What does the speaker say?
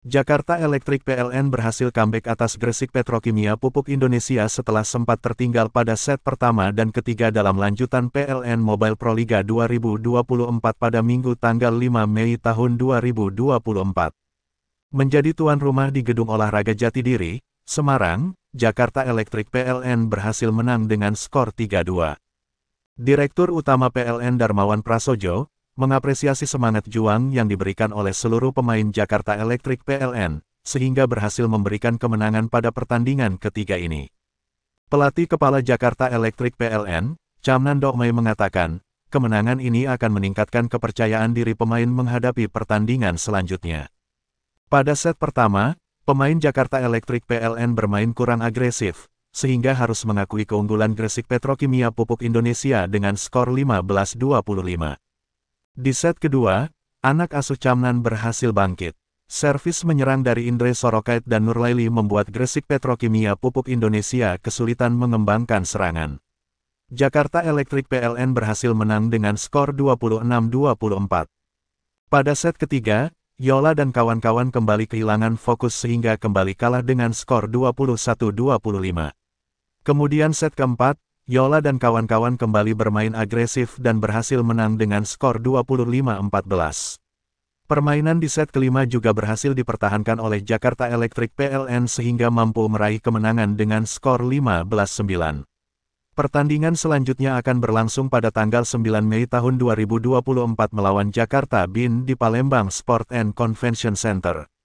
Jakarta Electric PLN berhasil comeback atas Gresik Petrokimia Pupuk Indonesia setelah sempat tertinggal pada set pertama dan ketiga dalam lanjutan PLN Mobile Proliga 2024 pada Minggu tanggal 5 Mei tahun 2024. Menjadi tuan rumah di Gedung Olahraga Jatidiri, Semarang, Jakarta Electric PLN berhasil menang dengan skor 3-2. Direktur Utama PLN Darmawan Prasojo, mengapresiasi semangat juang yang diberikan oleh seluruh pemain Jakarta Electric PLN, sehingga berhasil memberikan kemenangan pada pertandingan ketiga ini. Pelatih Kepala Jakarta Electric PLN, Camnan Dokmei mengatakan, kemenangan ini akan meningkatkan kepercayaan diri pemain menghadapi pertandingan selanjutnya. Pada set pertama, pemain Jakarta Electric PLN bermain kurang agresif, sehingga harus mengakui keunggulan Gresik Petrokimia Pupuk Indonesia dengan skor 15-25. Di set kedua, anak asuh Camnan berhasil bangkit. Servis menyerang dari Indre Sorokait dan Nurlaili membuat Gresik Petrokimia Pupuk Indonesia kesulitan mengembangkan serangan. Jakarta Electric PLN berhasil menang dengan skor 26-24. Pada set ketiga, Yola dan kawan-kawan kembali kehilangan fokus sehingga kembali kalah dengan skor 21-25. Kemudian set keempat, Yola dan kawan-kawan kembali bermain agresif dan berhasil menang dengan skor 25-14. Permainan di set kelima juga berhasil dipertahankan oleh Jakarta Electric PLN sehingga mampu meraih kemenangan dengan skor 15-9. Pertandingan selanjutnya akan berlangsung pada tanggal 9 Mei tahun 2024 melawan Jakarta BIN di Palembang Sport and Convention Center.